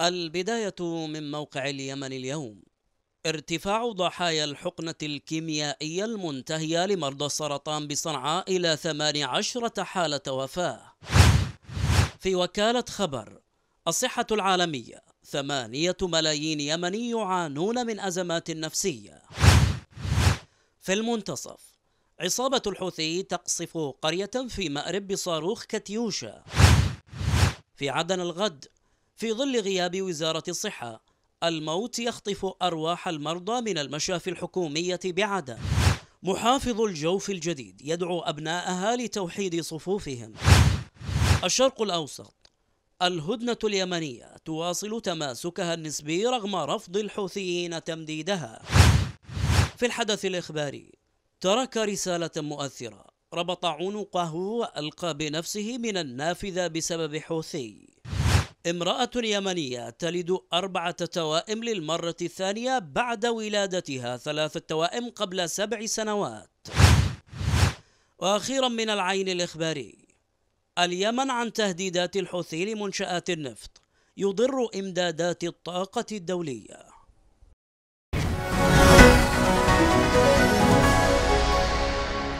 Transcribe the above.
البداية من موقع اليمن اليوم ارتفاع ضحايا الحقنة الكيميائية المنتهية لمرضى السرطان بصنعاء إلى 18 حالة وفاة في وكالة خبر الصحة العالمية ثمانية ملايين يمني يعانون من أزمات نفسية في المنتصف عصابة الحوثي تقصف قرية في مأرب بصاروخ كاتيوشا في عدن الغد في ظل غياب وزارة الصحة الموت يخطف أرواح المرضى من المشافي الحكومية بعدا محافظ الجوف الجديد يدعو أبناءها لتوحيد صفوفهم الشرق الأوسط الهدنة اليمنية تواصل تماسكها النسبي رغم رفض الحوثيين تمديدها في الحدث الإخباري ترك رسالة مؤثرة ربط عنقه وألقى بنفسه من النافذة بسبب حوثي امرأة يمنية تلد أربعة توائم للمرة الثانية بعد ولادتها ثلاثة توائم قبل سبع سنوات وأخيرا من العين الإخباري اليمن عن تهديدات الحوثي لمنشآت النفط يضر إمدادات الطاقة الدولية